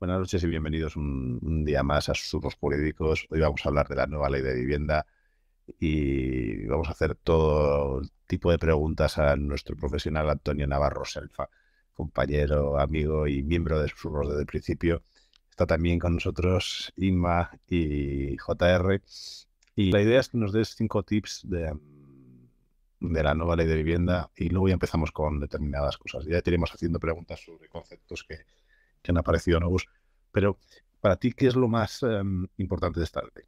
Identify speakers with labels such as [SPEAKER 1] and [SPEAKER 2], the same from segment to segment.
[SPEAKER 1] Buenas noches y bienvenidos un, día más a Susurros Políticos. Hoy vamos a hablar de la nueva ley de vivienda y vamos a hacer todo tipo de preguntas a nuestro profesional Antonio Navarro Selfa, compañero, amigo y miembro de Susurros desde el principio. Está también con nosotros Inma y JR. Y la idea es que nos des cinco tips de, de la nueva ley de vivienda y luego ya empezamos con determinadas cosas. Ya iremos haciendo preguntas sobre conceptos que, que han aparecido nuevos. Pero para ti, ¿qué es lo más em, importante de esta ley?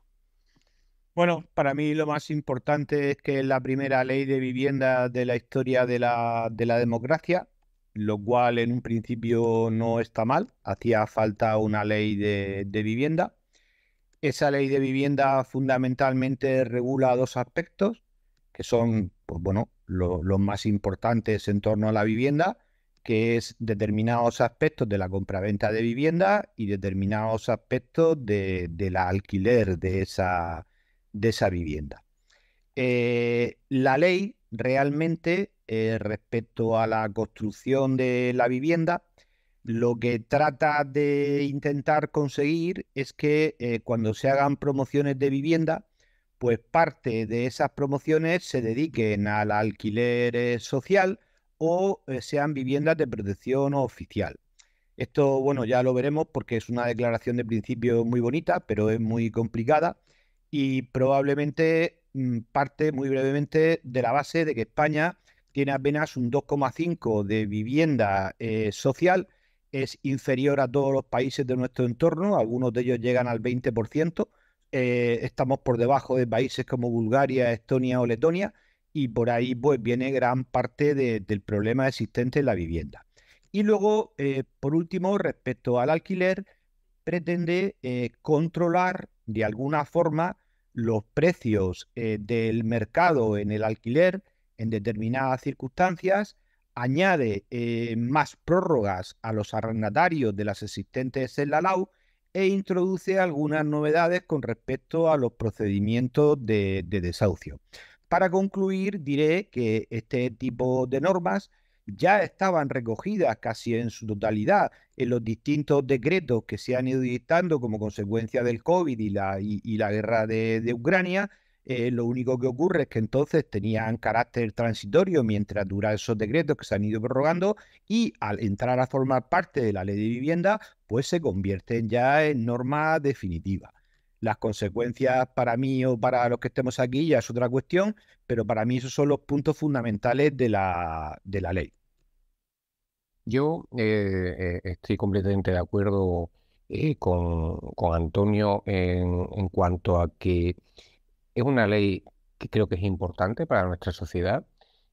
[SPEAKER 2] Bueno, para mí lo más importante es que es la primera ley de vivienda de la historia de la, democracia, lo cual en un principio no está mal, hacía falta una ley de, vivienda. Esa ley de vivienda fundamentalmente regula dos aspectos, que son, pues bueno, los más importantes en torno a la vivienda, que es determinados aspectos de la compraventa de vivienda y determinados aspectos de, la alquiler de esa, vivienda. Eh, la ley realmente eh, respecto a la construcción de la vivienda, lo que trata de intentar conseguir es que eh, cuando se hagan promociones de vivienda, pues parte de esas promociones se dediquen al alquiler social, o eh, sean viviendas de protección oficial. Esto, bueno, ya lo veremos porque es una declaración de principio muy bonita, pero es muy complicada y probablemente mm, parte muy brevemente de la base de que España tiene apenas un 2,5 de vivienda eh, social, es inferior a todos los países de nuestro entorno, algunos de ellos llegan al 20%, eh, estamos por debajo de países como Bulgaria, Estonia o Letonia, y por ahí pues, viene gran parte del problema existente en la vivienda. Y luego, eh, por último, respecto al alquiler, pretende eh, controlar de alguna forma los precios eh, del mercado en el alquiler en determinadas circunstancias, añade más prórrogas a los arrendatarios de las existentes en la LAU e introduce algunas novedades con respecto a los procedimientos de desahucio. Para concluir, diré que este tipo de normas ya estaban recogidas casi en su totalidad en los distintos decretos que se han ido dictando como consecuencia del COVID y la, guerra de, Ucrania. Eh, lo único que ocurre es que entonces tenían carácter transitorio mientras duran esos decretos que se han ido prorrogando y al entrar a formar parte de la ley de vivienda, pues se convierten ya en norma definitiva. Las consecuencias para mí o para los que estemos aquí ya es otra cuestión, pero para mí esos son los puntos fundamentales de la,
[SPEAKER 3] ley. Yo eh, eh, estoy completamente de acuerdo eh, con, con, Antonio en, cuanto a que es una ley que creo que es importante para nuestra sociedad.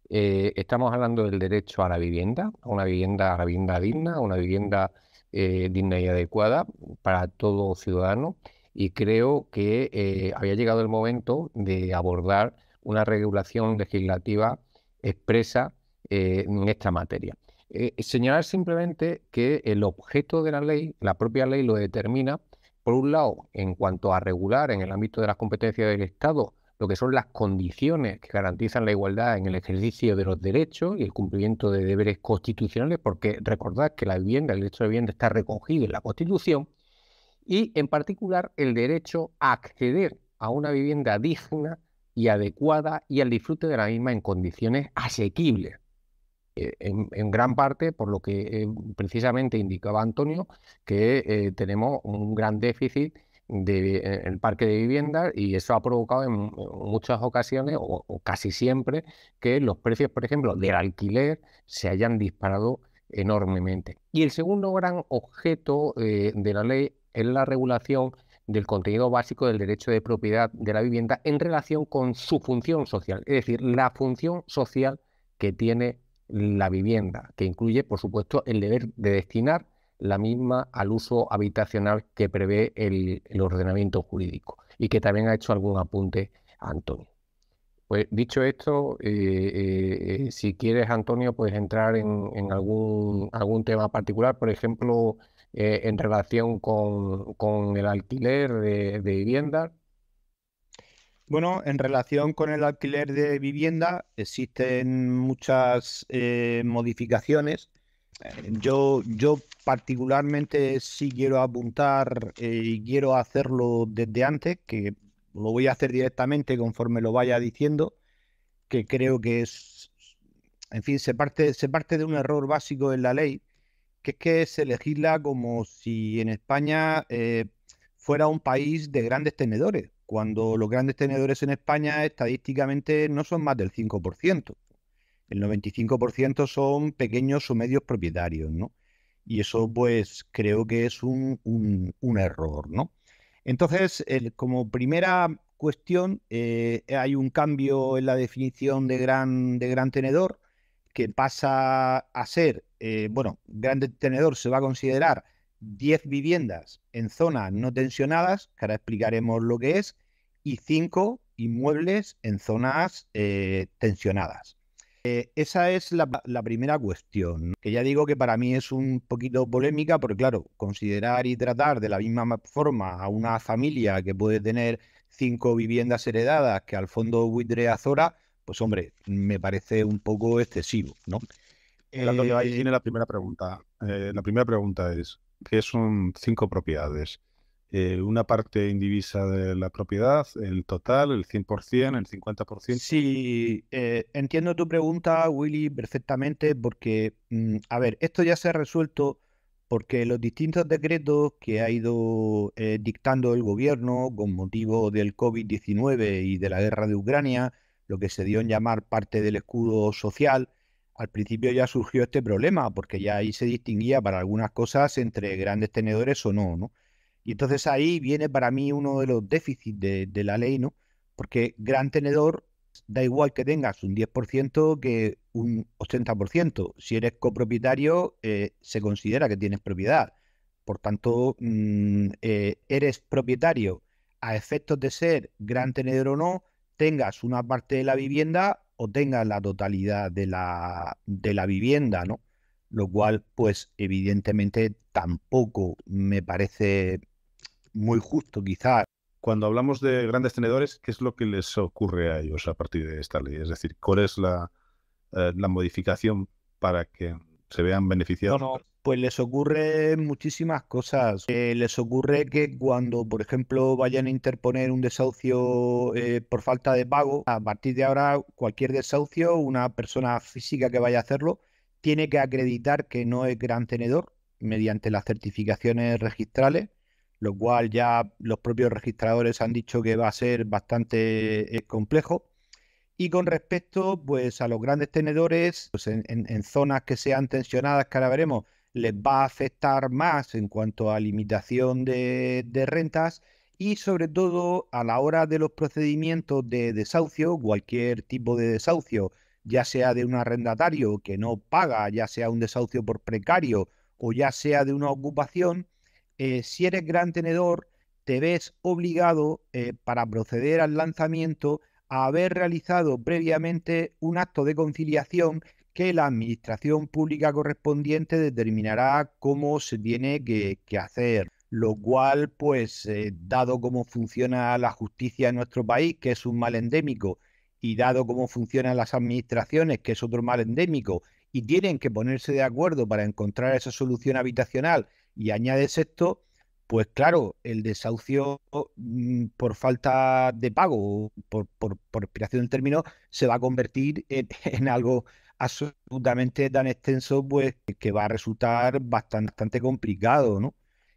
[SPEAKER 3] estamos hablando del derecho a la vivienda, a una vivienda, vivienda digna, a una vivienda digna y adecuada para todo ciudadano y creo que eh, había llegado el momento de abordar una regulación legislativa expresa eh, en esta materia. Eh, señalar simplemente que el objeto de la ley, la propia ley lo determina, por un lado, en cuanto a regular en el ámbito de las competencias del Estado lo que son las condiciones que garantizan la igualdad en el ejercicio de los derechos y el cumplimiento de deberes constitucionales, porque recordad que la vivienda, el derecho de vivienda está recogido en la Constitución, y en particular el derecho a acceder a una vivienda digna y adecuada y al disfrute de la misma en condiciones asequibles. Eh, en, gran parte, por lo que eh, precisamente indicaba Antonio, que eh, tenemos un gran déficit en el parque de viviendas y eso ha provocado en, muchas ocasiones o, casi siempre que los precios, por ejemplo, del alquiler se hayan disparado enormemente. Y el segundo gran objeto de la ley es la regulación del contenido básico del derecho de propiedad de la vivienda en relación con su función social, es decir, la función social que tiene la vivienda, que incluye, por supuesto, el deber de destinar la misma al uso habitacional que prevé el, ordenamiento jurídico y que también ha hecho algún apunte Antonio. Pues dicho esto, eh, eh, eh, si quieres, Antonio, puedes entrar en, en algún, algún tema particular, por ejemplo, eh, en relación con, el alquiler de, vivienda?
[SPEAKER 2] Bueno, en relación con el alquiler de vivienda existen muchas eh, modificaciones. Eh, yo, yo particularmente sí quiero apuntar y quiero hacerlo desde antes, que lo voy a hacer directamente conforme lo vaya diciendo, que creo que es, en fin, se parte, se parte de un error básico en la ley, que es que se legisla como si en España eh, fuera un país de grandes tenedores, cuando los grandes tenedores en España estadísticamente no son más del 5%. El 95% son pequeños o medios propietarios, ¿no? Y eso pues creo que es un, error, ¿no? Entonces, el, como primera cuestión, eh, hay un cambio en la definición de gran, de gran tenedor que pasa a ser, eh, bueno, grande tenedor se va a considerar 10 viviendas en zonas no tensionadas, que ahora explicaremos lo que es, y 5 inmuebles en zonas eh, tensionadas. Eh, esa es la, primera cuestión, que ya digo que para mí es un poquito polémica, porque claro, considerar y tratar de la misma forma a una familia que puede tener cinco viviendas heredadas que al fondo buitre Azora, pues hombre, me parece un poco excesivo, ¿no?
[SPEAKER 1] Eh, ahí viene la eh, primera pregunta. Eh, la primera pregunta es, ¿qué son cinco propiedades? una parte indivisa de la propiedad, el total, el 100%, el 50%. Sí, entiendo tu pregunta, Willy, perfectamente,
[SPEAKER 2] porque, mm, a ver, esto ya se ha resuelto porque los distintos decretos que ha ido dictando el gobierno con motivo del COVID-19 y de la guerra de Ucrania, lo que se dio en llamar parte del escudo social, al principio ya surgió este problema, porque ya ahí se distinguía para algunas cosas entre grandes tenedores o no, ¿no? Y entonces ahí viene para mí uno de los déficits de, la ley, ¿no? Porque gran tenedor da igual que tengas un 10% que un 80%. Si eres copropietario, eh, se considera que tienes propiedad. Por tanto, mm, eh, eres propietario a efectos de ser gran tenedor o no, tengas una parte de la vivienda o tengas la totalidad de la, de la vivienda, ¿no? Lo cual, pues evidentemente tampoco me
[SPEAKER 1] parece muy justo, quizás. Cuando hablamos de grandes tenedores, ¿qué es lo que les ocurre a ellos a partir de esta ley? Es decir, ¿cuál es la, eh, modificación para que se vean beneficiados?
[SPEAKER 2] pues les ocurre muchísimas cosas. Eh, les ocurre que cuando, por ejemplo, vayan a interponer un desahucio eh, por falta de pago, a partir de ahora cualquier desahucio, una persona física que vaya a hacerlo, tiene que acreditar que no es gran tenedor mediante las certificaciones registrales, lo cual ya los propios registradores han dicho que va a ser bastante eh, complejo. Y con respecto pues, a los grandes tenedores, pues en, en, zonas que sean tensionadas, que ahora veremos, les va a afectar más en cuanto a limitación de, rentas y sobre todo a la hora de los procedimientos de desahucio, cualquier tipo de desahucio, ya sea de un arrendatario que no paga, ya sea un desahucio por precario o ya sea de una ocupación, eh, si eres gran tenedor, te ves obligado eh, para proceder al lanzamiento a haber realizado previamente un acto de conciliación que la administración pública correspondiente determinará cómo se tiene que, hacer lo cual, pues, eh, dado cómo funciona la justicia en nuestro país, que es un mal endémico, y dado cómo funcionan las administraciones, que es otro mal endémico, y tienen que ponerse de acuerdo para encontrar esa solución habitacional, y añades esto, pues claro, el desahucio mm, por falta de pago, por, por, expiración del término, se va a convertir en algo absolutamente tan extenso, pues que va a resultar bastante, complicado, ¿no?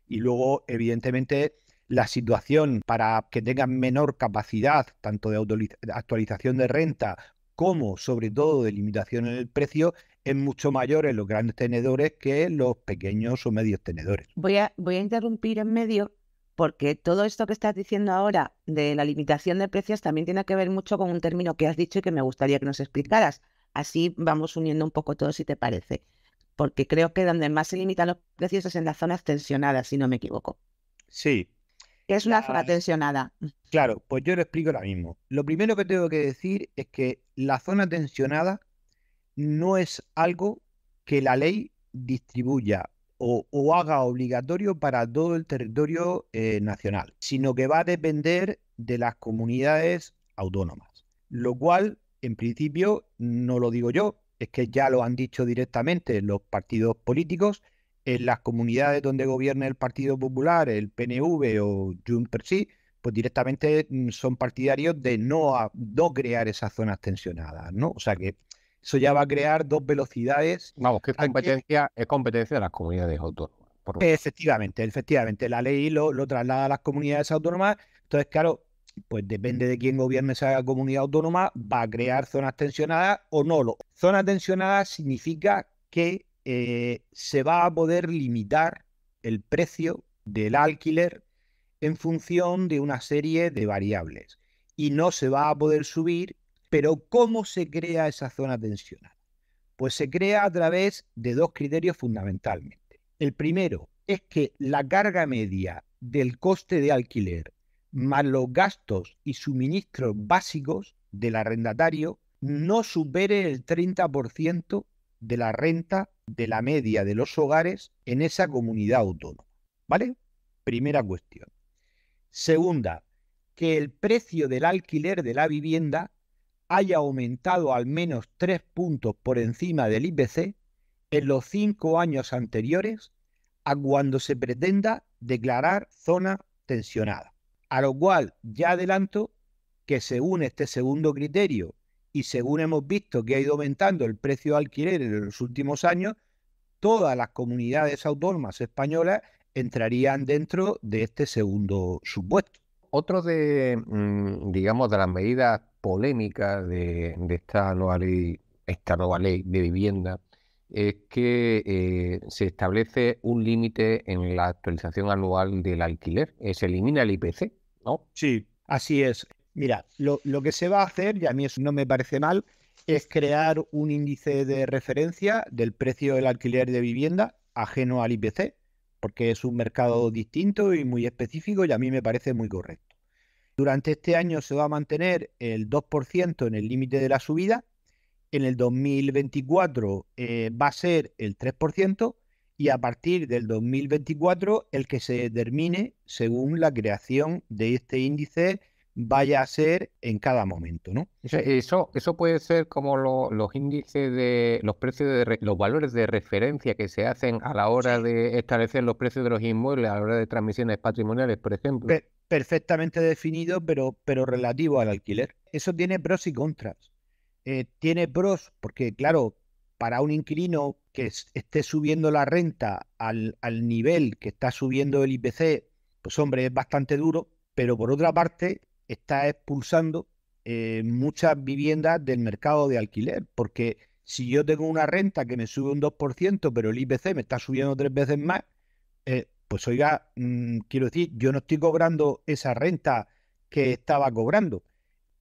[SPEAKER 2] Y luego, evidentemente, la situación para que tengan menor capacidad, tanto de actualización de renta como, sobre todo, de limitación en el precio, es mucho mayor en los grandes tenedores que en los pequeños o medios tenedores.
[SPEAKER 4] Voy a, voy a interrumpir en medio porque todo esto que estás diciendo ahora de la limitación de precios también tiene que ver mucho con un término que has dicho y que me gustaría que nos explicaras, Así vamos uniendo un poco todo, si te parece. Porque creo que donde más se limitan los precios es en las zonas tensionadas, si no me equivoco. Sí. ¿Qué es una zona tensionada? Claro, pues yo lo explico ahora mismo.
[SPEAKER 2] Lo primero que tengo que decir es que la zona tensionada no es algo que la ley distribuya o, haga obligatorio para todo el territorio eh, nacional, sino que va a depender de las comunidades autónomas, lo cual en principio no lo digo yo, es que ya lo han dicho directamente los partidos políticos, en las comunidades donde gobierna el Partido Popular, el PNV o Junts per sí, pues directamente mm, son partidarios de no, crear esas zonas tensionadas, ¿no? O sea que eso ya va a crear dos
[SPEAKER 3] velocidades. Vamos, que es competencia, es competencia de las comunidades autónomas.
[SPEAKER 2] Efectivamente, efectivamente. La ley lo traslada a las comunidades autónomas. Entonces, claro, pues mm. depende de quién gobierne esa comunidad autónoma, va a crear zonas tensionadas o no. Zona tensionada significa que eh, se va a poder limitar el precio del alquiler en función de una serie de variables y no se va a poder subir, pero ¿cómo se crea esa zona tensionada? Pues se crea a través de dos criterios fundamentalmente. El primero es que la carga media del coste de alquiler más los gastos y suministros básicos del arrendatario no supere el 30% de la renta de la media de los hogares en esa comunidad autónoma. ¿Vale? Primera cuestión. Segunda, que el precio del alquiler de la vivienda haya aumentado al menos tres puntos por encima del IPC en los cinco años anteriores a cuando se pretenda declarar zona tensionada. A lo cual ya adelanto que según este segundo criterio y según hemos visto que ha ido aumentando el precio de alquiler en los últimos años, todas las comunidades autónomas españolas entrarían
[SPEAKER 3] dentro de este segundo supuesto. Otro de, mm, digamos, de las medidas polémicas de, esta, nueva ley, esta nueva ley de vivienda es que eh, se establece un límite en la actualización anual del alquiler. se elimina el IPC, Sí. Así es. Mira, lo,
[SPEAKER 2] que se va a hacer, y a mí eso no me parece mal, es crear un índice de referencia del precio del alquiler de vivienda ajeno al IPC, porque es un mercado distinto y muy específico y a mí me parece muy correcto. Durante este año se va a mantener el 2% en el límite de la subida, en el 2024 eh, va a ser el 3%, y a partir del 2024 el que se determine según la creación de este índice vaya a ser en
[SPEAKER 3] cada momento, ¿no? Eso, eso, puede ser como los índices de los precios de los valores de referencia que se hacen a la hora de establecer los precios de los inmuebles, a la hora de transmisiones patrimoniales, por ejemplo.
[SPEAKER 2] perfectamente definido, pero, pero relativo al alquiler. Eso tiene pros y contras. Eh, tiene pros, porque claro, para un inquilino que esté subiendo la renta al, nivel que está subiendo el IPC, pues hombre, es bastante duro, pero por otra parte está expulsando eh, muchas viviendas del mercado de alquiler, porque si yo tengo una renta que me sube un 2%, pero el IPC me está subiendo tres veces más, eh, pues oiga, mm, quiero decir, yo no estoy cobrando esa renta que estaba cobrando,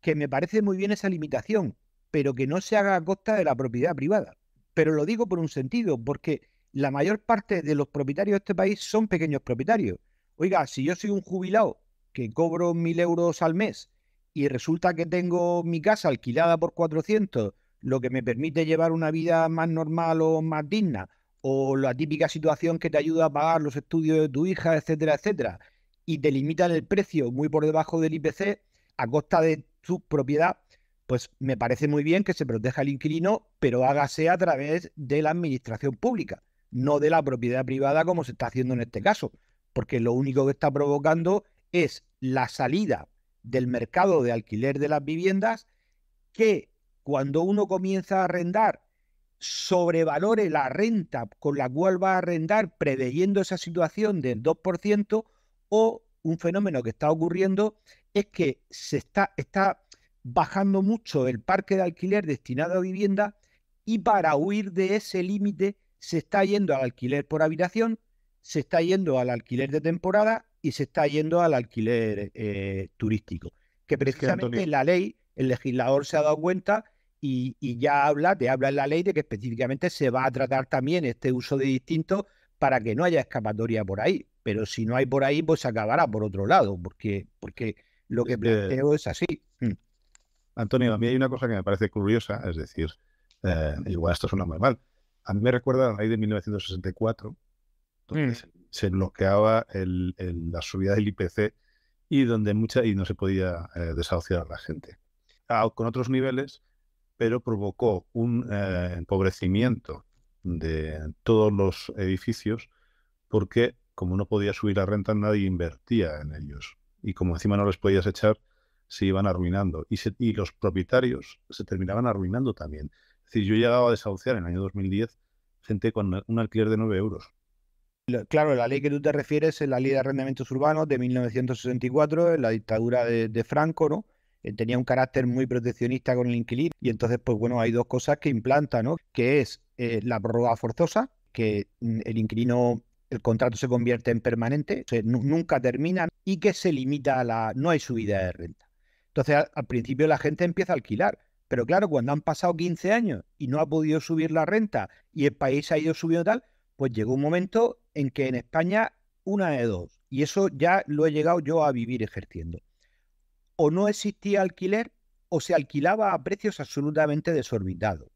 [SPEAKER 2] que me parece muy bien esa limitación, pero que no se haga a costa de la propiedad privada pero lo digo por un sentido, porque la mayor parte de los propietarios de este país son pequeños propietarios. Oiga, si yo soy un jubilado que cobro mil euros al mes y resulta que tengo mi casa alquilada por 400, lo que me permite llevar una vida más normal o más digna, o la típica situación que te ayuda a pagar los estudios de tu hija, etcétera, etcétera, y te limitan el precio muy por debajo del IPC a costa de tu propiedad, pues me parece muy bien que se proteja al inquilino, pero hágase a través de la administración pública, no de la propiedad privada como se está haciendo en este caso, porque lo único que está provocando es la salida del mercado de alquiler de las viviendas que cuando uno comienza a arrendar sobrevalore la renta con la cual va a arrendar preveyendo esa situación del 2% o un fenómeno que está ocurriendo es que se está, está bajando mucho el parque de alquiler destinado a vivienda y para huir de ese límite se está yendo al alquiler por habitación, se está yendo al alquiler de temporada y se está yendo al alquiler eh, turístico. Que precisamente la ley, el legislador se ha dado cuenta y, ya habla, te habla en la ley de que específicamente se va a tratar también este uso de distinto para que no haya escapatoria por ahí. Pero si no hay por ahí, pues se acabará por otro lado, porque, porque lo que planteo es así.
[SPEAKER 1] Antonio, a mí hay una cosa que me parece curiosa, es decir, eh, igual esto suena muy mal. A mí me recuerda a ley de 1964, donde mm. se bloqueaba la subida del IPC y donde mucha y no se podía eh, desahuciar a la gente. Ah, con otros niveles, pero provocó un eh, empobrecimiento de todos los edificios porque como no podía subir la renta nadie invertía en ellos y como encima no les podías echar se iban arruinando y, los propietarios se terminaban arruinando también. Es decir, yo llegaba a desahuciar en el año 2010 gente con un alquiler de 9 euros.
[SPEAKER 2] Claro, la ley que tú te refieres es la ley de arrendamientos urbanos de 1964, en la dictadura de, Franco, ¿no? Eh, tenía un carácter muy proteccionista con el inquilino y entonces, pues bueno, hay dos cosas que implanta, ¿no? Que es eh, la prórroga forzosa, que mm, el inquilino, el contrato se convierte en permanente, nunca termina y que se limita a la, no hay subida de renta. Entonces, al, principio la gente empieza a alquilar. Pero claro, cuando han pasado 15 años y no ha podido subir la renta y el país ha ido subiendo tal, pues llegó un momento en que en España una de dos. Y eso ya lo he llegado yo a vivir ejerciendo. O no existía alquiler o se alquilaba a precios absolutamente desorbitados,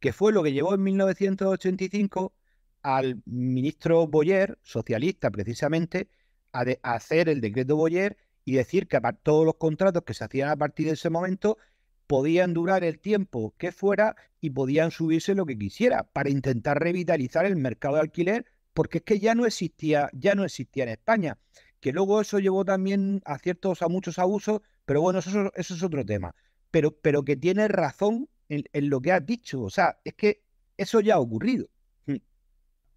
[SPEAKER 2] que fue lo que llevó en 1985 al ministro Boyer, socialista precisamente, a hacer el decreto Boyer y decir que todos los contratos que se hacían a partir de ese momento podían durar el tiempo que fuera y podían subirse lo que quisiera para intentar revitalizar el mercado de alquiler porque es que ya no existía ya no existía en España que luego eso llevó también a ciertos a muchos abusos pero bueno eso, eso es otro tema pero pero que tiene razón en, lo que has dicho o sea es que eso ya ha
[SPEAKER 3] ocurrido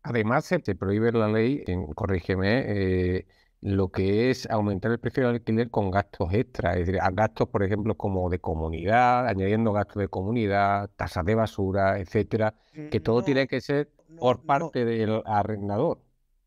[SPEAKER 3] Además, se te prohíbe la ley, en, corrígeme, eh, lo que es aumentar el precio del alquiler con gastos extra, es decir, a gastos, por ejemplo, como de comunidad, añadiendo gastos de comunidad, tasas de basura, etcétera, eh, que todo tiene que ser por parte del arrendador.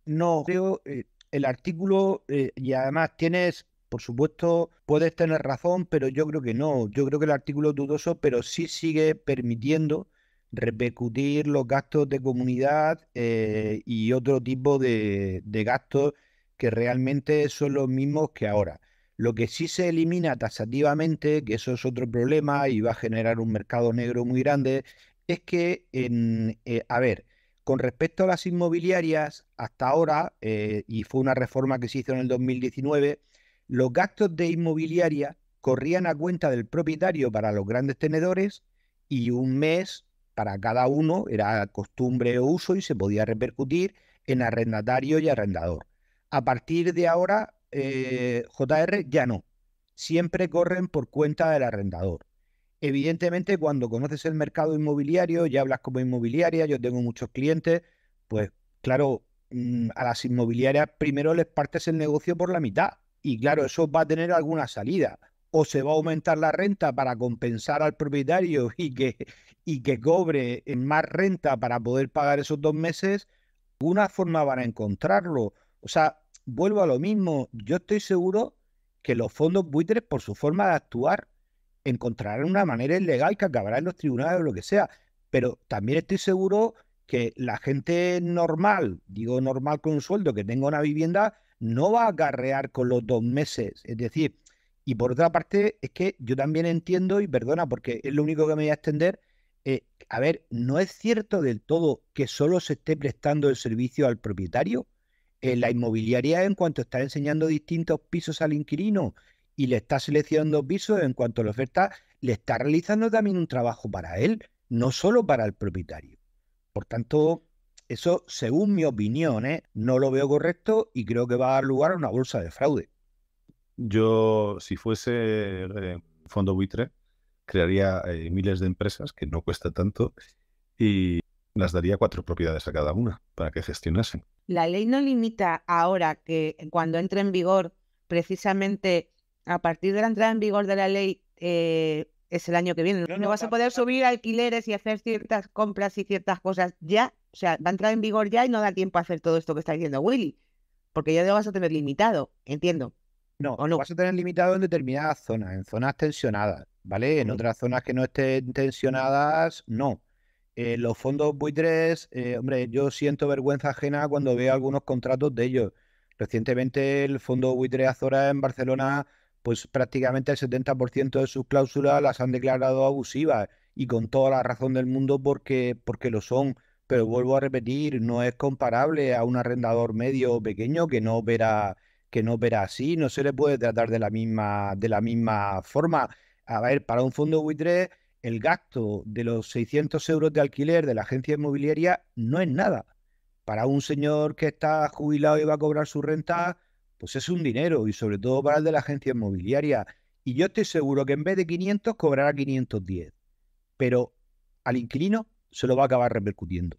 [SPEAKER 3] No, creo eh, el artículo,
[SPEAKER 2] eh, y además tienes, por supuesto, puedes tener razón, pero yo creo que no. Yo creo que el artículo es dudoso, pero sí sigue permitiendo repercutir los gastos de comunidad y otro tipo de gastos que realmente son los mismos que ahora. Lo que sí se elimina taxativamente, que eso es otro problema y va a generar un mercado negro muy grande, es que, eh, a ver, con respecto a las inmobiliarias, hasta ahora, eh, y fue una reforma que se hizo en el 2019, los gastos de inmobiliaria corrían a cuenta del propietario para los grandes tenedores y un mes para cada uno era costumbre o uso y se podía repercutir en arrendatario y arrendador. A partir de ahora, eh, JR ya no. Siempre corren por cuenta del arrendador. Evidentemente, cuando conoces el mercado inmobiliario, ya hablas como inmobiliaria, yo tengo muchos clientes, pues claro, mm, a las inmobiliarias primero les partes el negocio por la mitad y claro, eso va a tener alguna salida. O se va a aumentar la renta para compensar al propietario y que, y que cobre más renta para poder pagar esos dos meses, una forma van a encontrarlo. O sea, vuelvo a lo mismo. Yo estoy seguro que los fondos buitres, por su forma de actuar, encontrarán una manera ilegal que acabará en los tribunales o lo que sea. Pero también estoy seguro que la gente normal, digo normal con un sueldo, que tenga una vivienda, no va a acarrear con los dos meses. Es decir, y por otra parte, es que yo también entiendo, y perdona porque es lo único que me voy a extender, eh, a ver, no es cierto del todo que solo se esté prestando el servicio al propietario. Eh, la inmobiliaria en cuanto está enseñando distintos pisos al inquilino y le está seleccionando pisos en cuanto a la oferta, le está realizando también un trabajo para él, no solo para el propietario. Por tanto, eso, según mi opinión, ¿eh? no lo veo correcto y creo que va a dar lugar a una bolsa de fraude.
[SPEAKER 1] Yo, si fuese eh, fondo buitre, crearía miles de empresas, que no cuesta tanto, y las daría cuatro propiedades a cada una para que gestionasen
[SPEAKER 4] la ley no limita ahora que eh, cuando entre en vigor, precisamente a partir de la entrada en vigor de la ley, eh, es el año que viene. No, vas a poder subir alquileres y hacer ciertas compras y ciertas cosas ya. O sea, va a entrar en vigor ya y no da tiempo a hacer todo esto que está diciendo Willy. Porque ya lo vas a tener limitado, entiendo.
[SPEAKER 2] No, ¿O no? vas a tener limitado en determinadas zonas, en zonas tensionadas, ¿vale? En otras zonas que no estén tensionadas, no. Eh, los fondos buitres, eh, hombre, yo siento vergüenza ajena cuando veo algunos contratos de ellos. Recientemente el fondo buitre Azora en Barcelona, pues prácticamente el 70% de sus cláusulas las han declarado abusivas y con toda la razón del mundo porque, porque lo son. Pero vuelvo a repetir, no es comparable a un arrendador medio o pequeño que no opera, que no opera así, no se le puede tratar de la misma, de la misma forma. A ver, para un fondo buitre el gasto de los 600 euros de alquiler de la agencia inmobiliaria no es nada. Para un señor que está jubilado y va a cobrar su renta, pues es un dinero y sobre todo para el de la agencia inmobiliaria. Y yo estoy seguro que en vez de 500
[SPEAKER 3] cobrará 510, pero al inquilino se lo va a acabar repercutiendo.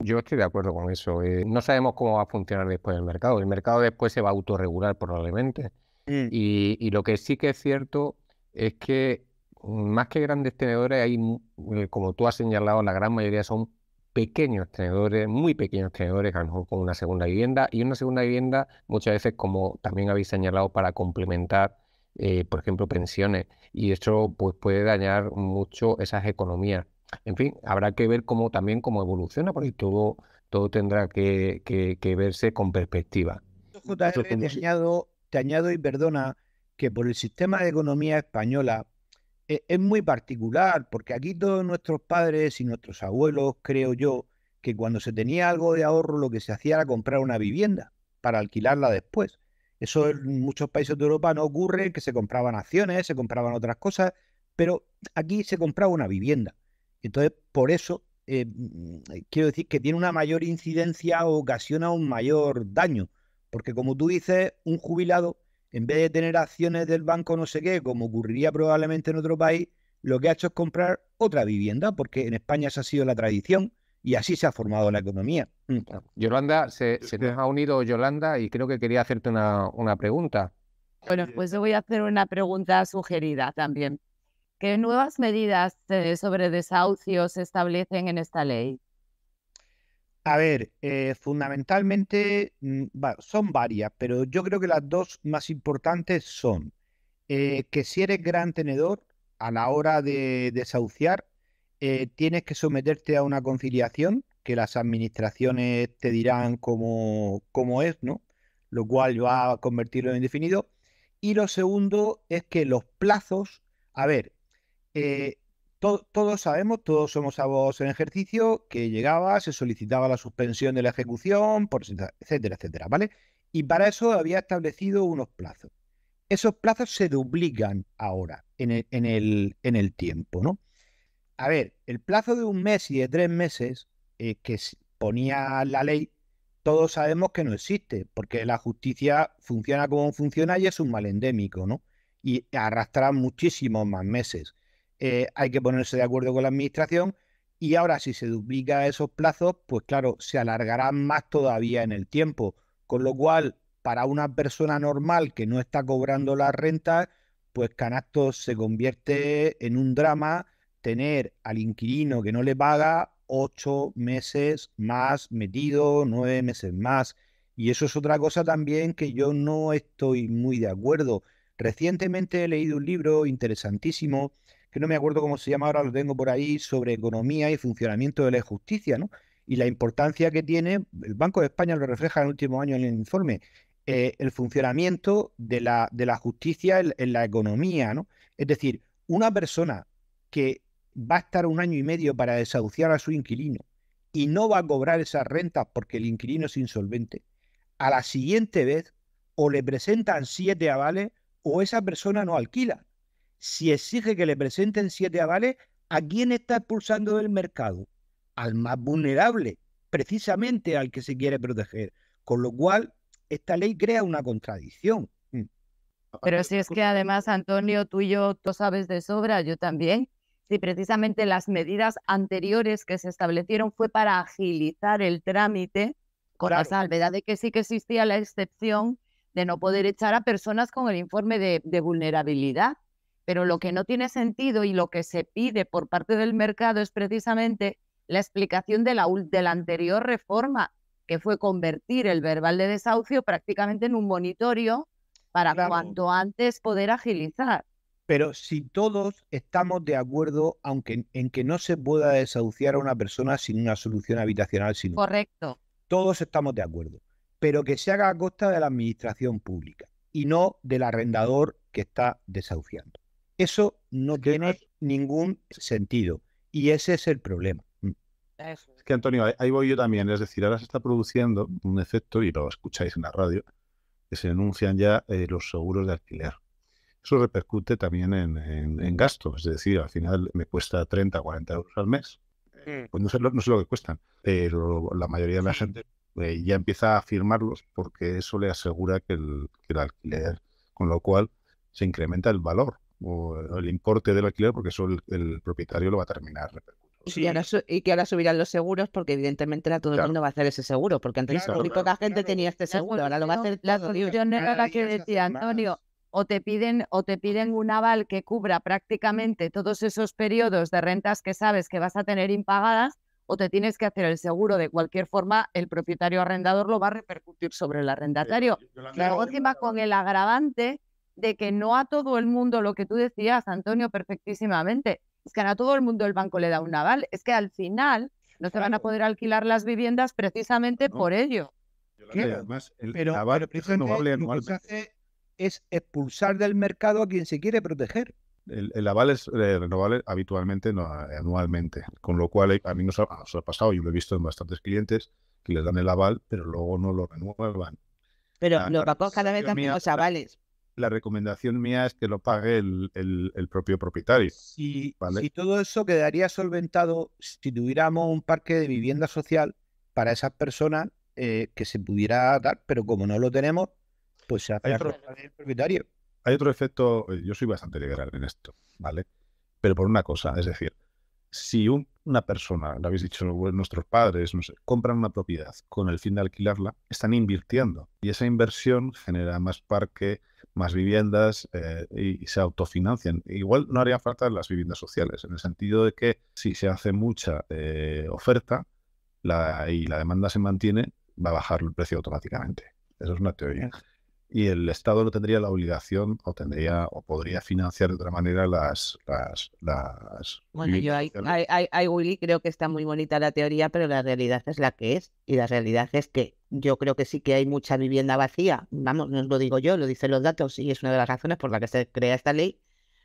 [SPEAKER 3] Yo estoy de acuerdo con eso. Eh. no sabemos cómo va a funcionar después el mercado. El mercado después se va a autorregular probablemente. Mm. y, lo que sí que es cierto es que más que grandes tenedores, hay, eh, como tú has señalado, la gran mayoría son pequeños tenedores, muy pequeños tenedores, a lo mejor con una segunda vivienda, y una segunda vivienda muchas veces, como también habéis señalado, para complementar, eh, por ejemplo, pensiones, y esto pues, puede dañar mucho esas economías. En fin, habrá que ver cómo también cómo evoluciona, porque todo, todo tendrá que, verse con perspectiva.
[SPEAKER 2] te añado y perdona que por el sistema de economía española e-, es muy particular, porque aquí todos nuestros padres y nuestros abuelos, creo yo, que cuando se tenía algo de ahorro lo que se hacía era comprar una vivienda para alquilarla después. Eso en muchos países de Europa no ocurre, que se compraban acciones, se compraban otras cosas, pero aquí se compraba una vivienda. Entonces, por eso eh, mm, eh, quiero decir que tiene una mayor incidencia o ocasiona un mayor daño, porque como tú dices, un jubilado en vez de tener acciones del banco no sé qué, como ocurriría probablemente en otro país, lo que ha hecho es comprar otra vivienda, porque en España esa ha sido la tradición y así se ha
[SPEAKER 3] formado la economía. Mm. Yolanda, se, nos ha unido Yolanda y creo que quería hacerte una, una pregunta.
[SPEAKER 5] Bueno, pues yo voy a hacer una pregunta sugerida también. ¿Qué nuevas medidas eh, sobre desahucios se establecen en esta ley?
[SPEAKER 2] A ver, eh, fundamentalmente mm, son varias, pero yo creo que las dos más importantes son eh, que si eres gran tenedor, a la hora de desahuciar, eh, tienes que someterte a una conciliación que las administraciones te dirán cómo, es, ¿no? Lo cual va a convertirlo en indefinido. Y lo segundo es que los plazos, a ver, todos sabemos, todos somos abogados en ejercicio, que llegaba, se solicitaba la suspensión de la ejecución, por etcétera, etcétera, ¿vale? Y para eso había establecido unos plazos. Esos plazos se duplican ahora en el, tiempo, ¿no? A ver, el plazo de un mes y de tres meses eh, que ponía la ley, todos sabemos que no existe, porque la justicia funciona como funciona y es un mal endémico, ¿no? Y arrastra muchísimos más meses. Eh, hay que ponerse de acuerdo con la administración y ahora si se duplica esos plazos, pues claro, se alargará más todavía en el tiempo, con lo cual para una persona normal que no está cobrando la renta, pues Canastos se convierte en un drama tener al inquilino que no le paga ocho meses más metido, nueve meses más. Y eso es otra cosa también que yo no estoy muy de acuerdo. Recientemente he leído un libro interesantísimo que no me acuerdo cómo se llama ahora, lo tengo por ahí, sobre economía y funcionamiento de la justicia, ¿no? Y la importancia que tiene, el Banco de España lo refleja en el último año en el informe, eh, el funcionamiento de la, de la justicia en, en, la economía, ¿no? Es decir, una persona que va a estar un año y medio para desahuciar a su inquilino y no va a cobrar esas rentas porque el inquilino es insolvente, a la siguiente vez o le presentan siete avales o esa persona no alquila si exige que le presenten siete avales, ¿a quién está expulsando del mercado? Al más vulnerable, precisamente al que se quiere proteger. Con lo cual, esta ley crea una contradicción. Mm.
[SPEAKER 5] Ah, pero si es que además, Antonio, tú y yo, tú sabes de sobra, yo también, si precisamente las medidas anteriores que se establecieron fue para agilizar el trámite, con la salvedad de que sí que existía la excepción de no poder echar a personas con el informe de vulnerabilidad. Pero lo que no tiene sentido y lo que se pide por parte del mercado es precisamente la explicación de la, de la anterior reforma, que fue convertir el verbal de desahucio prácticamente en un monitorio para cuanto antes poder agilizar.
[SPEAKER 2] Pero si todos estamos de acuerdo, aunque en que no se pueda desahuciar a una persona sin una solución habitacional, sino
[SPEAKER 5] correcto,
[SPEAKER 2] todos estamos de acuerdo, pero que se haga a costa de la administración pública y no del arrendador que está desahuciando. Eso no tiene ningún
[SPEAKER 1] sentido. Y
[SPEAKER 2] ese es el problema.
[SPEAKER 1] Mm. Es que Antonio, ahí voy yo también. Es decir, ahora se está produciendo un efecto, y lo escucháis en la radio, que se enuncian ya eh, los seguros de alquiler. Eso repercute también en, en, gastos. Es decir, al final me cuesta 30, 40 euros al mes. Mm. Pues no sé, lo, que cuestan, pero la mayoría de la gente eh, ya empieza a firmarlos porque eso le asegura que el alquiler, con lo cual se incrementa el valor o el importe del alquiler, porque eso el, propietario lo va a terminar
[SPEAKER 4] Y, que ahora subirán los seguros porque evidentemente ahora todo el mundo va a hacer ese seguro, porque antes muy poca gente tenía este seguro, ahora lo va a hacer La solución
[SPEAKER 5] era la que decía Antonio, o te piden o te piden un aval que cubra prácticamente todos esos periodos de rentas que sabes que vas a tener impagadas o te tienes que hacer el seguro de cualquier forma el propietario arrendador lo va a repercutir sobre el arrendatario. la última con el agravante de que no a todo el mundo, lo que tú decías, Antonio, perfectísimamente, es que a todo el mundo el banco le da un aval, es que al final no se van a poder alquilar las viviendas precisamente por ello.
[SPEAKER 1] el pero, aval es
[SPEAKER 2] es expulsar del mercado a quien se quiere proteger.
[SPEAKER 1] El, aval es eh, renovable habitualmente, no, anualmente, con lo cual eh, a mí nos ha, ha pasado, yo lo he visto en bastantes clientes que les dan el aval, pero luego no lo renuevan.
[SPEAKER 4] Pero ah, los bancos cada vez dan menos avales
[SPEAKER 1] la recomendación mía es que lo pague el, el, propio propietario. Y
[SPEAKER 2] todo eso quedaría solventado si tuviéramos un parque de vivienda social para esas personas eh, que se pudiera dar, pero como no lo tenemos, pues se hace el propietario.
[SPEAKER 1] Hay otro efecto, eh, yo soy bastante liberal en esto, ¿vale? Pero por una cosa, es decir, si una persona, lo habéis dicho nuestros padres, no compran una propiedad con el fin de alquilarla, están invirtiendo y esa inversión genera más parque, más viviendas eh, y, se autofinancian. Igual no haría falta las viviendas sociales, en el sentido de que si se hace mucha eh, oferta y la demanda se mantiene, va a bajar el precio automáticamente. Eso es una teoría y el Estado no tendría la obligación o tendría o podría financiar de otra manera las... las, las bueno, yo
[SPEAKER 4] hay, Willy, creo que está muy bonita la teoría, pero la realidad es la que es. Y la realidad es que yo creo que sí que hay mucha vivienda vacía. Vamos, no os lo digo yo, lo dicen los datos y es una de las razones por la que se crea esta ley.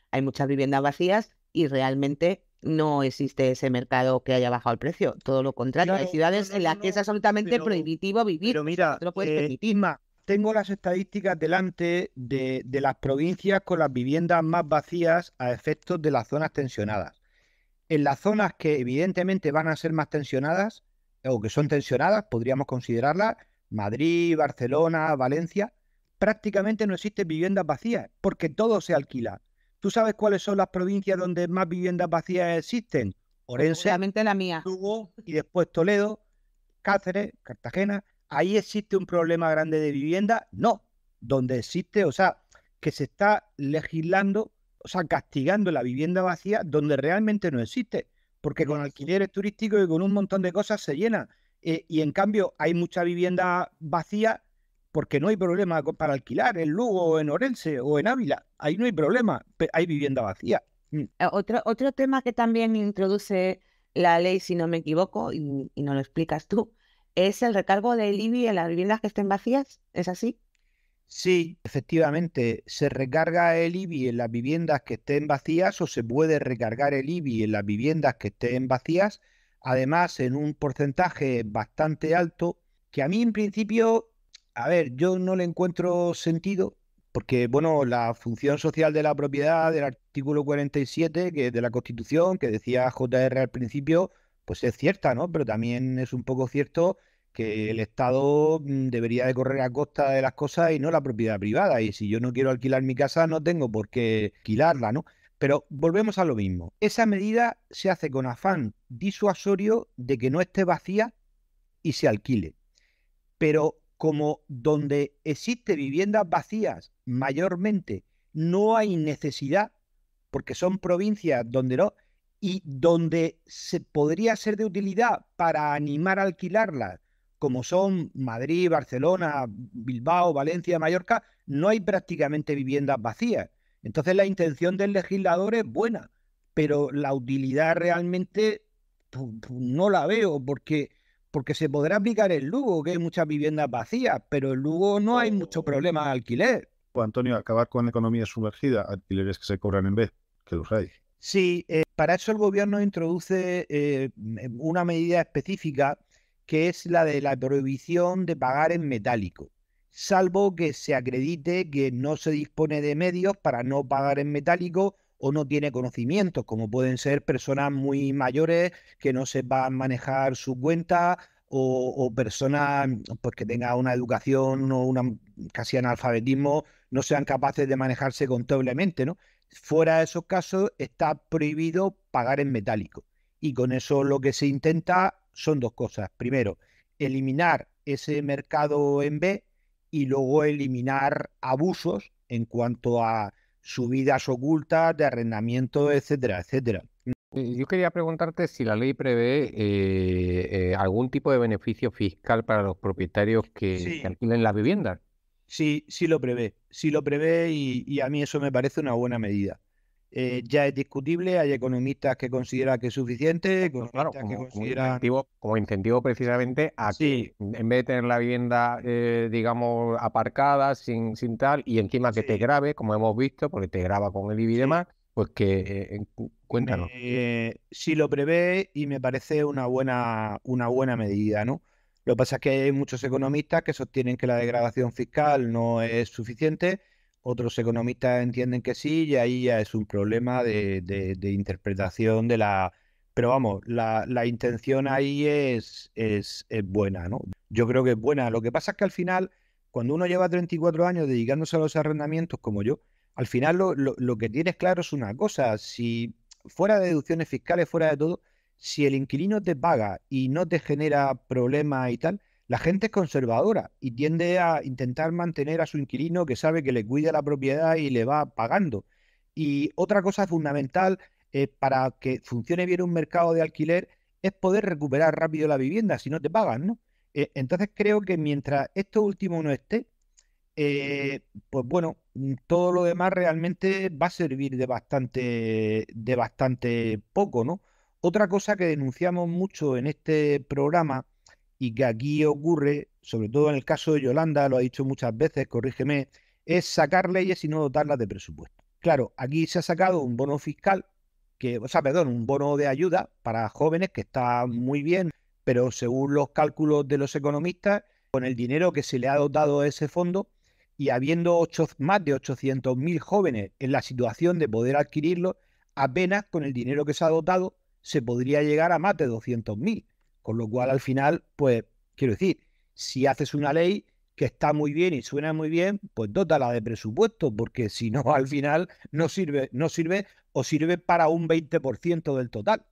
[SPEAKER 4] Hay muchas viviendas vacías y realmente no existe ese mercado que haya bajado el precio. Todo lo contrario, hay ciudades en las que es absolutamente prohibitivo vivir. Pero mira, no lo puedes eh, tengo las estadísticas
[SPEAKER 2] delante de, las provincias con las viviendas más vacías a efectos de las zonas tensionadas. En las zonas que evidentemente van a ser más tensionadas, o que son tensionadas, podríamos considerarlas, Madrid, Barcelona, Valencia, prácticamente no existen viviendas vacías, porque todo se alquila. ¿Tú sabes cuáles son las provincias donde más viviendas vacías existen? Orense, la mía. Lugo y después Toledo, Cáceres, Cartagena. ¿Ahí existe un problema grande de vivienda? No. Donde existe, o sea, que se está legislando, o sea, castigando la vivienda vacía donde realmente no existe, porque con alquileres turísticos y con un montón de cosas se llena. Eh, y en cambio hay mucha vivienda vacía porque no hay problema para alquilar en Lugo o en Orense o en Ávila. Ahí no hay problema, hay vivienda vacía. Mm.
[SPEAKER 4] Eh, otro, otro tema que también introduce la ley, si no me equivoco, y no lo explicas tú, es el recargo del IBI en las viviendas que estén vacías, ¿es así? Sí,
[SPEAKER 2] efectivamente, se recarga el IBI en las viviendas que estén vacías o se puede recargar el IBI en las viviendas que estén vacías, además en un porcentaje bastante alto, que a mí en principio, a ver, yo no le encuentro sentido, porque bueno, la función social de la propiedad del artículo 47 que de la Constitución, que decía JR al principio, pues es cierta, ¿no? Pero también es un poco cierto que el Estado mm, debería de correr a costa de las cosas y no la propiedad privada. Y si yo no quiero alquilar mi casa, no tengo por qué alquilarla, ¿no? Pero volvemos a lo mismo. Esa medida se hace con afán disuasorio de que no esté vacía y se alquile. Pero como donde existe viviendas vacías mayormente no hay necesidad, porque son provincias donde no, y donde se podría ser de utilidad para animar a alquilarlas, como son Madrid, Barcelona, Bilbao, Valencia, Mallorca, no hay prácticamente viviendas vacías. Entonces la intención del legislador es buena, pero la utilidad realmente no la veo porque, porque se podrá aplicar el Lugo, que hay muchas viviendas vacías, pero el Lugo no hay mucho problema de alquiler. Pues Antonio, acabar con economía sumergida, alquileres que se cobran en vez, que los hay. Sí, eh, para eso el gobierno introduce eh, una medida específica que es la de la prohibición de pagar en metálico, salvo que se acredite que no se dispone de medios para no pagar en metálico o no tiene conocimiento, como pueden ser personas muy mayores que no sepan manejar su cuenta o, personas pues, que tengan una educación o una, casi analfabetismo, no sean capaces de manejarse contablemente. ¿no? Fuera de esos casos está prohibido pagar en metálico. Y con eso lo que se intenta son dos cosas. Primero, eliminar ese mercado en B y luego eliminar abusos en cuanto a subidas ocultas de arrendamiento, etcétera, etcétera.
[SPEAKER 3] Eh, yo quería preguntarte si la ley prevé eh, eh, algún tipo de beneficio fiscal para los propietarios que, alquilen las viviendas. Sí, sí lo prevé,
[SPEAKER 2] sí lo prevé y a mí eso me parece una buena medida. Eh, ya es discutible, hay economistas que consideran que es suficiente, claro,
[SPEAKER 3] como, incentivo, precisamente a en vez de tener la vivienda, eh, digamos, aparcada, sin, sin tal, y encima que te grabe, como hemos visto, porque te graba con el IBI y demás, pues que eh, cuéntanos.
[SPEAKER 2] sí lo prevé y me parece una buena, una buena medida, ¿no? Lo que pasa es que hay muchos economistas que sostienen que la degradación fiscal no es suficiente otros economistas entienden que sí, y ahí ya es un problema de, interpretación de la... Pero vamos, la, intención ahí es, es, es, buena, ¿no? Yo creo que es buena. Lo que pasa es que al final, cuando uno lleva 34 años dedicándose a los arrendamientos como yo, al final lo, lo que tienes claro es una cosa, si fuera de deducciones fiscales, fuera de todo, si el inquilino te paga y no te genera problemas y tal, la gente es conservadora y tiende a intentar mantener a su inquilino que sabe que le cuida la propiedad y le va pagando. Y otra cosa fundamental eh, para que funcione bien un mercado de alquiler es poder recuperar rápido la vivienda si no te pagan, ¿no? Eh, entonces creo que mientras esto último no esté, eh, pues bueno, todo lo demás realmente va a servir de bastante, de bastante poco, ¿no? Otra cosa que denunciamos mucho en este programa y que aquí ocurre, sobre todo en el caso de Yolanda, lo ha dicho muchas veces, corrígeme, es sacar leyes y no dotarlas de presupuesto. Claro, aquí se ha sacado un bono fiscal, que, o sea, perdón, un bono de ayuda para jóvenes que está muy bien, pero según los cálculos de los economistas, con el dinero que se le ha dotado a ese fondo y habiendo más de 800.000 jóvenes en la situación de poder adquirirlo, apenas con el dinero que se ha dotado se podría llegar a más de 200.000. Con lo cual, al final, pues, quiero decir, si haces una ley que está muy bien y suena muy bien, pues la de presupuesto, porque si no, al final no sirve, no sirve o sirve para un
[SPEAKER 1] 20% del total.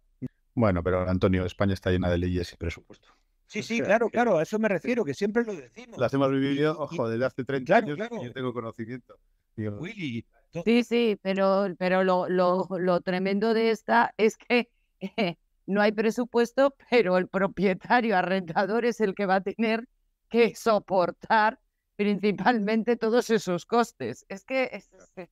[SPEAKER 1] Bueno, pero Antonio, España está llena de leyes y presupuesto. Sí, sí, claro, claro, a eso me refiero, que siempre lo decimos. Las hemos vivido, ojo, desde hace 30 años que yo tengo conocimiento.
[SPEAKER 5] sí, sí, pero, pero lo, tremendo de esta es que no hay presupuesto, pero el propietario arrendador es el que va a tener que soportar principalmente todos esos costes. Es que... Este,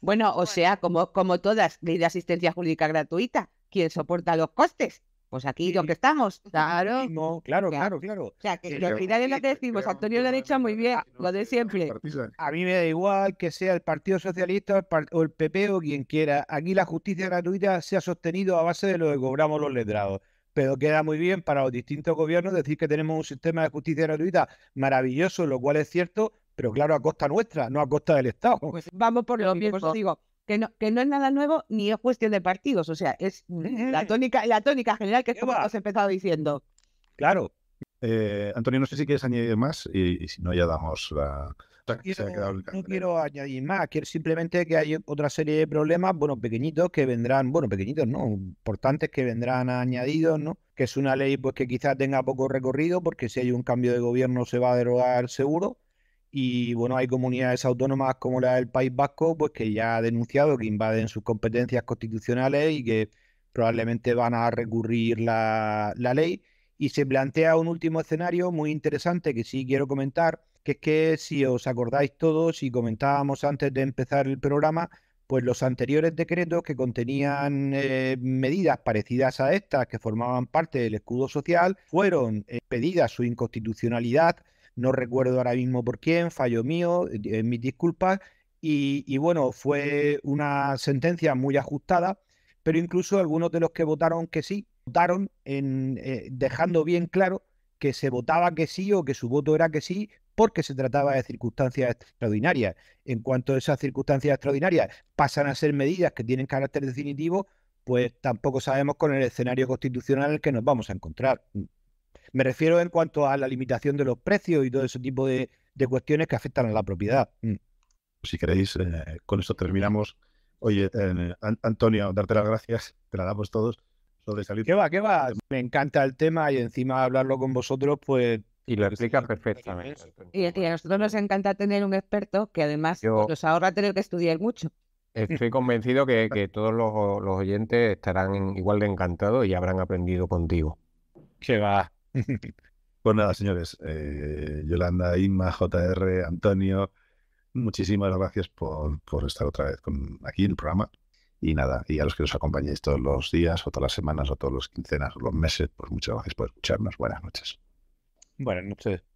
[SPEAKER 5] bueno, o sea, como, como todas, ley de asistencia jurídica
[SPEAKER 4] gratuita, ¿quién soporta los costes? pues aquí donde estamos. Claro. claro, claro, claro. O sea, que, eh, al eh, final es lo que eh, decimos. Antonio lo ha dicho muy bien, ah, lo de siempre. A mí me da
[SPEAKER 2] igual que sea el Partido Socialista o el PP o quien quiera. Aquí la justicia gratuita se ha sostenido a base de lo que cobramos los letrados pero queda muy bien para los distintos gobiernos decir que tenemos un sistema de justicia gratuita maravilloso, lo cual es cierto, pero claro, a costa nuestra, no a costa del Estado.
[SPEAKER 4] Pues vamos por lo mismo, digo, que no, que no es nada nuevo ni es cuestión de partidos. O sea, es la mm. tónica, la tónica general que es como empezado diciendo. Claro.
[SPEAKER 1] Eh, Antonio, no sé si quieres añadir más y, si no, ya damos la. No
[SPEAKER 2] quiero, añadir más, quiero simplemente que hay otra serie de problemas, bueno, pequeñitos que vendrán, bueno, pequeñitos no, importantes que vendrán añadidos, ¿no? Que es una ley pues que quizás tenga poco recorrido porque si hay un cambio de gobierno se va a derogar seguro, y bueno, hay comunidades autónomas como la del País Vasco, pues que ya ha denunciado que invaden sus competencias constitucionales y que probablemente van a recurrir la, ley. Y se plantea un último escenario muy interesante que sí quiero comentar, que es que si os acordáis todos y comentábamos antes de empezar el programa, pues los anteriores decretos que contenían eh, medidas parecidas a estas que formaban parte del escudo social fueron eh, pedidas su inconstitucionalidad no recuerdo ahora mismo por quién, fallo mío, eh, mis disculpas, y, bueno, fue una sentencia muy ajustada, pero incluso algunos de los que votaron que sí, votaron en, eh, dejando bien claro que se votaba que sí o que su voto era que sí porque se trataba de circunstancias extraordinarias. En cuanto a esas circunstancias extraordinarias pasan a ser medidas que tienen carácter definitivo, pues tampoco sabemos con el escenario constitucional en el que nos vamos a encontrar. Me refiero en cuanto a la limitación de los precios y todo ese tipo de, cuestiones que afectan a la propiedad.
[SPEAKER 1] Mm. Si queréis, eh, con esto terminamos. Oye, eh, Antonio, darte las gracias, te la damos todos. Sobre ¿Qué va, qué va? Me encanta el tema y encima hablarlo con vosotros,
[SPEAKER 3] pues y lo explica perfectamente.
[SPEAKER 4] Y, a nosotros nos encanta tener un experto que además nos ahorra tener que estudiar mucho.
[SPEAKER 3] Estoy convencido que, todos los, oyentes
[SPEAKER 1] estarán igual de encantados y habrán aprendido contigo. Que va. Pues nada, señores, eh, Yolanda, Inma, JR, Antonio, muchísimas gracias por, estar otra vez con, aquí en el programa. Y nada, y a los que nos acompañéis todos los días, o todas las semanas, o todos los quincenas, o los meses, pues muchas gracias por escucharnos. Buenas noches. Buenas noches.